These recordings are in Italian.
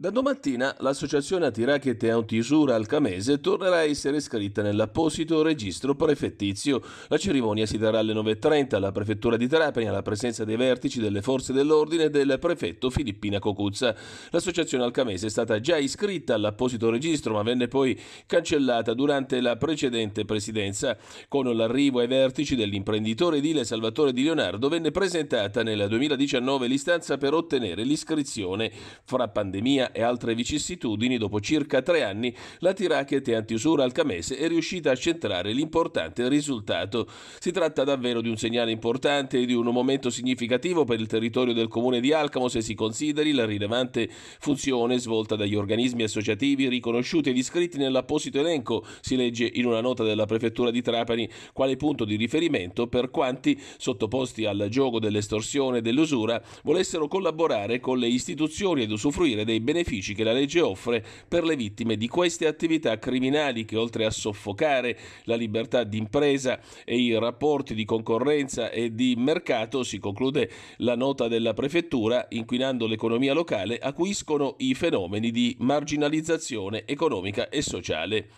Da domattina l'associazione Atiracche Antisura Alcamese tornerà a essere iscritta nell'apposito registro prefettizio. La cerimonia si darà alle 9.30 alla prefettura di Trapani alla presenza dei vertici delle forze dell'ordine e del prefetto Filippina Cocuzza. L'associazione Alcamese è stata già iscritta all'apposito registro ma venne poi cancellata durante la precedente presidenza. Con l'arrivo ai vertici dell'imprenditore edile Salvatore Di Leonardo venne presentata nel 2019 l'istanza per ottenere l'iscrizione. Fra pandemia e altre vicissitudini, dopo circa tre anni, la Tirachet Antiusura Alcamese è riuscita a centrare l'importante risultato. Si tratta davvero di un segnale importante e di un momento significativo per il territorio del comune di Alcamo se si consideri la rilevante funzione svolta dagli organismi associativi riconosciuti ed iscritti nell'apposito elenco, si legge in una nota della prefettura di Trapani, quale punto di riferimento per quanti sottoposti al gioco dell'estorsione e dell'usura volessero collaborare con le istituzioni ed usufruire dei benefici benefici che la legge offre per le vittime di queste attività criminali che oltre a soffocare la libertà d'impresa e i rapporti di concorrenza e di mercato, si conclude la nota della prefettura, inquinando l'economia locale, acuiscono i fenomeni di marginalizzazione economica e sociale.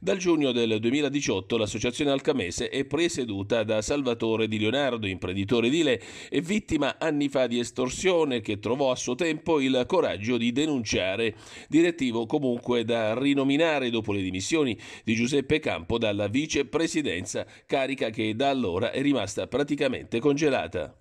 Dal giugno del 2018 l'associazione alcamese è presieduta da Salvatore Di Leonardo, imprenditore di Le e vittima anni fa di estorsione che trovò a suo tempo il coraggio di denunciare, direttivo comunque da rinominare dopo le dimissioni di Giuseppe Campo dalla vicepresidenza, carica che da allora è rimasta praticamente congelata.